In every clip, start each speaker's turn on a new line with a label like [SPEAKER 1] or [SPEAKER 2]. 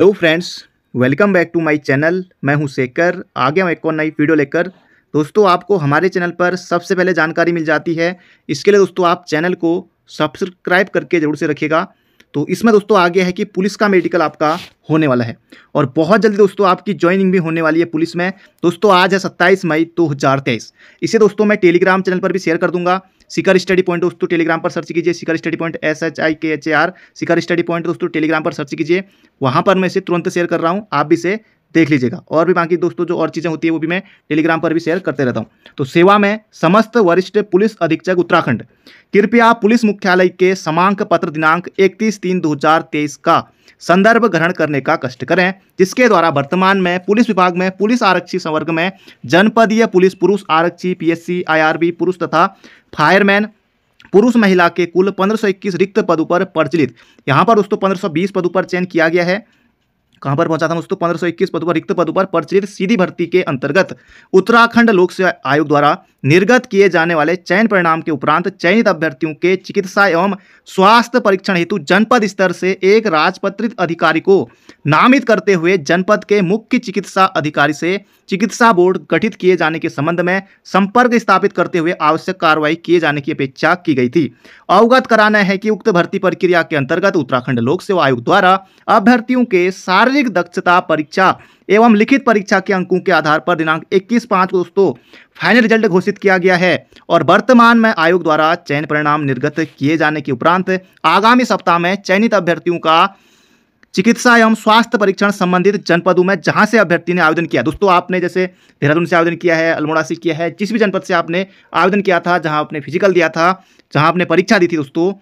[SPEAKER 1] hello friends welcome back to my channel मैं हूं शेखर आ गया हूं एक और नई वीडियो लेकर दोस्तों आपको हमारे चैनल पर सबसे पहले जानकारी मिल जाती है इसके लिए दोस्तों आप चैनल को सब्सक्राइब करके ज़रूर से रखिएगा तो इसमें दोस्तों आ गया है कि पुलिस का मेडिकल आपका होने वाला है और बहुत जल्दी दोस्तों आपकी ज्वाइनिंग भी होने वाली है पुलिस में दोस्तों आज है सत्ताईस मई दो इसे दोस्तों मैं टेलीग्राम चैनल पर भी शेयर कर दूंगा शिखर स्टडी पॉइंट दोस्तों टेलीग्राम पर सर्च कीजिए Shikhar study point S H I K H A R Shikhar study point दोस्तों टेलीग्राम पर सर्च कीजिए वहाँ पर मैं इसे तुरंत शेयर कर रहा हूँ आप भी इसे देख लीजिएगा और भी बाकी दोस्तों जो और चीज़ें होती है वो भी मैं टेलीग्राम पर भी शेयर करते रहता हूँ तो सेवा में समस्त वरिष्ठ पुलिस अधीक्षक उत्तराखंड कृपया पुलिस मुख्यालय के समांक पत्र दिनांक इकतीस तीन दो का संदर्भ ग्रहण करने का कष्ट करें जिसके द्वारा वर्तमान में पुलिस विभाग में पुलिस आरक्षी संवर्ग में जनपदीय पुलिस पुरुष आरक्षी पी आईआरबी पुरुष तथा फायरमैन पुरुष महिला के कुल 1521 रिक्त पदों पर प्रचलित यहाँ पर दोस्तों 1520 पदों पर चयन किया गया है कहां पर पहुंचा था दोस्तों पंद्रह सौ इक्कीस पद पर रिक्त पदों पर प्रचलित सीधी भर्ती के अंतर्गत उत्तराखंड लोक सेवा आयोग द्वारा निर्गत किए जाने वाले चयन परिणाम के उपरांत चयनित अभ्यर्थियों के चिकित्सा एवं स्वास्थ्य परीक्षण हेतु जनपद स्तर से एक राजपत्रित अधिकारी को नामित करते हुए जनपद के मुख्य चिकित्सा अधिकारी से चिकित्सा बोर्ड गठित किए जाने के संबंध में संपर्क स्थापित करते हुए आवश्यक कार्रवाई किए जाने की अपेक्षा की गई थी अवगत कराना है कि उक्त भर्ती प्रक्रिया के अंतर्गत उत्तराखंड लोक सेवा आयोग द्वारा अभ्यर्थियों के शारीरिक दक्षता परीक्षा एवं लिखित परीक्षा के अंकों के आधार पर दिनांक 21 पाँच को दोस्तों फाइनल रिजल्ट घोषित किया गया है और वर्तमान में आयोग द्वारा चयन परिणाम निर्गत किए जाने के उपरांत आगामी सप्ताह में चयनित अभ्यर्थियों का चिकित्सा एवं स्वास्थ्य परीक्षण संबंधित जनपदों में जहां से अभ्यर्थी ने आवेदन किया दोस्तों आपने जैसे देहरादून से आवेदन किया है अल्मोड़ा से किया है जिस भी जनपद से आपने आवेदन किया था जहां आपने फिजिकल दिया था जहां आपने परीक्षा दी थी दोस्तों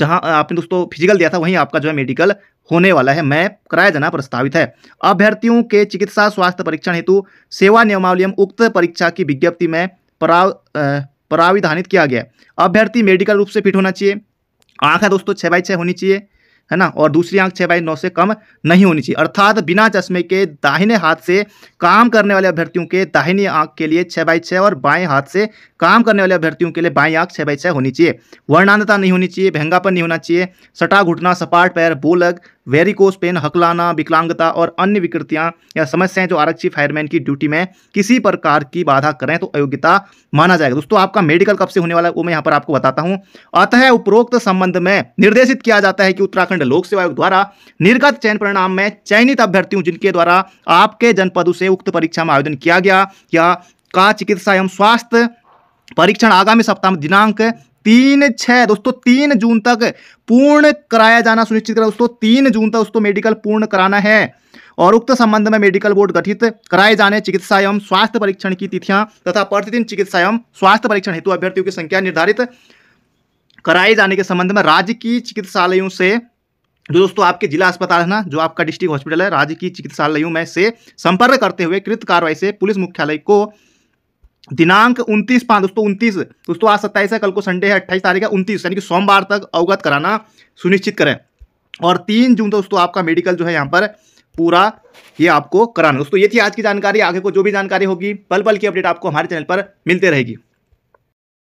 [SPEAKER 1] जहां आपने दोस्तों फिजिकल दिया था वहीं आपका जो है मेडिकल होने वाला है मैं कराया जाना प्रस्तावित है अभ्यर्थियों के चिकित्सा स्वास्थ्य परीक्षण हेतु सेवा नियमावली एवं उक्त परीक्षा की विज्ञप्ति में पराव प्राविधानित किया गया अभ्यर्थी मेडिकल रूप से फिट होना चाहिए आँख दोस्तों छः बाई छः होनी चाहिए है ना और दूसरी आंख छः बाई नौ से कम नहीं होनी चाहिए अर्थात बिना चश्मे के दाहिने हाथ से काम करने वाले अभ्यर्थियों के दाहिनी आंख के लिए छः बाई छः और बाएं हाथ से काम करने वाले अभ्यर्थियों के लिए बाएं आंख छः बाई छः होनी चाहिए वर्णांधता नहीं होनी चाहिए भहंगापन नहीं होना चाहिए सटा घुटना सपाट पैर बोलग वेरिकोस पेन हकलाना विकलांगता और अन्य विकृतियां या समस्याएं जो आरक्षी फायरमैन की ड्यूटी में किसी प्रकार की बाधा करें तो अयोग्यता माना जाएगा दोस्तों आपका मेडिकल कब से होने वाला है वो मैं यहाँ पर आपको बताता हूँ अतः उपरोक्त संबंध में निर्देशित किया जाता है कि उत्तराखंड लोक सेवा आयोग द्वारा निर्गत चयन परिणाम में चयनित अभ्यर्थियों जिनके द्वारा आपके जनपद से उक्त परीक्षा में आयोजन किया गया या का चिकित्सा एवं स्वास्थ्य परीक्षण आगामी सप्ताह में दिनांक तीन छः दोस्तों तीन जून तक पूर्ण कराया जाना सुनिश्चित करें दोस्तों तीन जून तक दोस्तों मेडिकल पूर्ण कराना है और उक्त संबंध में मेडिकल बोर्ड गठित कराए जाने चिकित्सा एवं स्वास्थ्य परीक्षण की तिथियां तथा प्रतिदिन चिकित्सा एवं स्वास्थ्य परीक्षण हेतु अभ्यर्थियों की संख्या निर्धारित कराए जाने के संबंध में राज्य की चिकित्सालयों से जो दोस्तों आपके जिला अस्पताल है ना जो आपका डिस्ट्रिक्ट हॉस्पिटल है राज्य की चिकित्सालयों में से संपर्क करते हुए कृत कार्रवाई से पुलिस मुख्यालय को दिनांक उन्तीस पाँच दोस्तों उन्तीस दोस्तों आज सत्ताईस है कल को संडे है अट्ठाईस तारीख है उनतीस यानी कि सोमवार तक अवगत कराना सुनिश्चित करें और तीन जून दोस्तों आपका मेडिकल जो है यहाँ पर पूरा ये आपको कराना दोस्तों ये थी आज की जानकारी आगे को जो भी जानकारी होगी पल पल की अपडेट आपको हमारे चैनल पर मिलते रहेगी